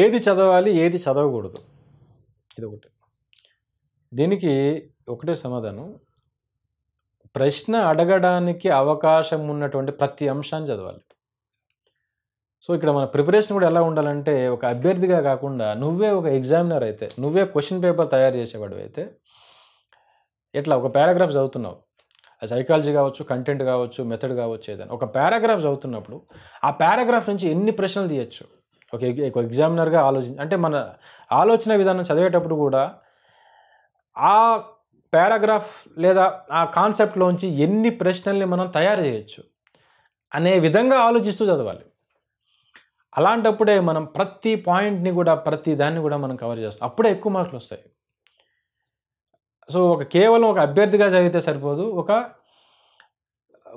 ఏది చదవాలి ఏది చదవకూడదు ఇది ఒకటి దీనికి ఒకటే సమాధానం ప్రశ్న అడగడానికి అవకాశం ఉన్నటువంటి ప్రతి అంశాన్ని చదవాలి సో ఇక్కడ మన ప్రిపరేషన్ కూడా ఎలా ఉండాలంటే ఒక అభ్యర్థిగా కాకుండా నువ్వే ఒక ఎగ్జామినర్ అయితే నువ్వే క్వశ్చన్ పేపర్ తయారు చేసేవాడు అయితే ఎట్లా ఒక పారాగ్రాఫ్ చదువుతున్నావు అది సైకాలజీ కావచ్చు కంటెంట్ కావచ్చు మెథడ్ కావచ్చు ఏదైనా ఒక పారాగ్రాఫ్ చదువుతున్నప్పుడు ఆ పారాగ్రాఫ్ నుంచి ఎన్ని ప్రశ్నలు తీయచ్చు ఒక ఒక ఎగ్జామినర్గా ఆలోచి అంటే మన ఆలోచన విధానం చదివేటప్పుడు కూడా ఆ పారాగ్రాఫ్ లేదా ఆ కాన్సెప్ట్లోంచి ఎన్ని ప్రశ్నల్ని మనం తయారు చేయొచ్చు అనే విధంగా ఆలోచిస్తూ చదవాలి అలాంటప్పుడే మనం ప్రతి పాయింట్ని కూడా ప్రతి దాన్ని కూడా మనం కవర్ చేస్తాం అప్పుడే ఎక్కువ మార్కులు వస్తాయి సో ఒక కేవలం ఒక అభ్యర్థిగా చదివితే సరిపోదు ఒక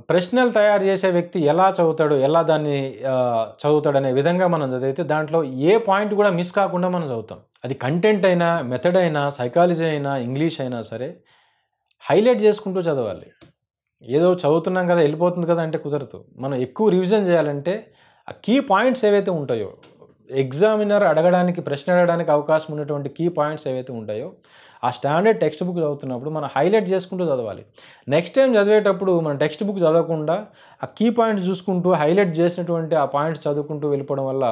ప్రశ్నలు తయారు చేసే వ్యక్తి ఎలా చదువుతాడు ఎలా దాన్ని చదువుతాడు అనే విధంగా మనం చదివితే దాంట్లో ఏ పాయింట్ కూడా మిస్ కాకుండా మనం చదువుతాం అది కంటెంట్ అయినా మెథడ్ అయినా సైకాలజీ అయినా ఇంగ్లీష్ అయినా సరే హైలైట్ చేసుకుంటూ చదవాలి ఏదో చదువుతున్నాం కదా వెళ్ళిపోతుంది కదా అంటే కుదరదు మనం ఎక్కువ రివిజన్ చేయాలంటే ఆ కీ పాయింట్స్ ఏవైతే ఉంటాయో ఎగ్జామినర్ అడగడానికి ప్రశ్న అడగడానికి అవకాశం ఉన్నటువంటి కీ పాయింట్స్ ఏవైతే ఉంటాయో ఆ స్టాండర్డ్ టెక్స్ట్ బుక్ చదువుతున్నప్పుడు మనం హైలైట్ చేసుకుంటూ చదవాలి నెక్స్ట్ టైం చదివేటప్పుడు మనం టెక్స్ట్ బుక్ చదవకుండా ఆ కీ పాయింట్స్ చూసుకుంటూ హైలైట్ చేసినటువంటి ఆ పాయింట్స్ చదువుకుంటూ వెళ్ళిపోవడం వల్ల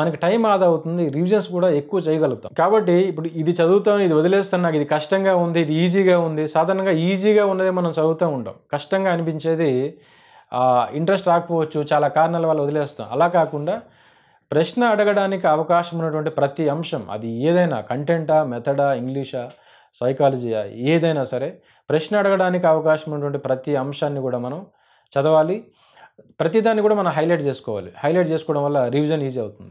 మనకి టైం ఆదా అవుతుంది రివిజన్స్ కూడా ఎక్కువ చేయగలుగుతాం కాబట్టి ఇప్పుడు ఇది చదువుతాను ఇది వదిలేస్తాను నాకు ఇది కష్టంగా ఉంది ఇది ఈజీగా ఉంది సాధారణంగా ఈజీగా ఉన్నదే మనం చదువుతూ ఉంటాం కష్టంగా అనిపించేది ఇంట్రెస్ట్ రాకపోవచ్చు చాలా కారణాల వల్ల వదిలేస్తాం అలా కాకుండా ప్రశ్న అడగడానికి అవకాశం ఉన్నటువంటి ప్రతి అంశం అది ఏదైనా కంటెంటా మెథడా ఇంగ్లీషా సైకాలజీయా ఏదైనా సరే ప్రశ్న అడగడానికి అవకాశం ఉన్నటువంటి ప్రతి అంశాన్ని కూడా మనం చదవాలి ప్రతిదాన్ని కూడా మనం హైలైట్ చేసుకోవాలి హైలైట్ చేసుకోవడం వల్ల రివిజన్ ఈజీ అవుతుంది